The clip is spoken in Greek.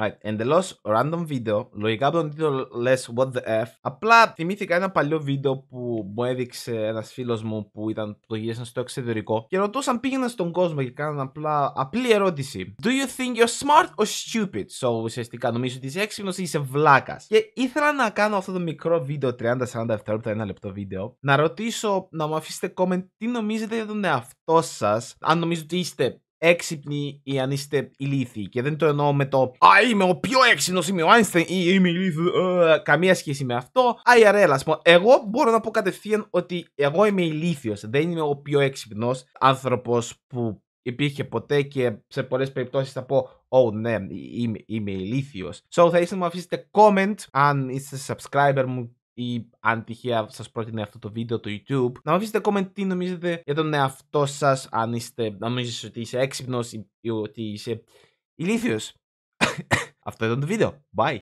Right. Εντελώς random βίντεο. Λογικά από τον τίτλο λες What the F. Απλά θυμήθηκα ένα παλιό βίντεο που μου έδειξε ένας φίλος μου που ήταν, το γύρισαν στο εξωτερικό και ρωτούσαν πήγαιναν στον κόσμο και κάναν απλά απλή ερώτηση. Do you think you're smart or stupid? So ουσιαστικά νομίζω ότι είσαι έξυπνος ή είσαι βλάκας. Και ήθελα να κάνω αυτό το μικρό βίντεο 30-40 δευτερόλεπτα, ένα λεπτό βίντεο. Να ρωτήσω, να μου αφήσετε comment τι νομίζετε για τον εαυτό σας. Αν νομίζετε ότι είστε έξυπνοι ή αν είστε ηλίθιοι. Και δεν το εννοώ με το Α, είμαι ο πιο έξυπνος, είμαι ο Άινστεν ή είμαι ηλίθιο. Ε, καμία σχέση με αυτό. IRL, ας πούμε. Εγώ μπορώ να πω κατευθείαν ότι εγώ είμαι ηλίθιος. Δεν είμαι ο πιο έξυπνος άνθρωπος που υπήρχε ποτέ και σε πολλές περιπτώσεις θα πω Oh ναι, είμαι, είμαι ηλίθιος. So θα ήθελα να μου αφήσετε comment αν είστε subscriber μου ή αν τυχαία σας πρότεινε αυτό το βίντεο Το YouTube. Να μου αφήσετε comment τι νομίζετε για τον εαυτό σας, αν είστε, νομίζετε ότι είσαι έξυπνος ή ότι είσαι ηλίθιος. αυτό ήταν το βίντεο. Bye.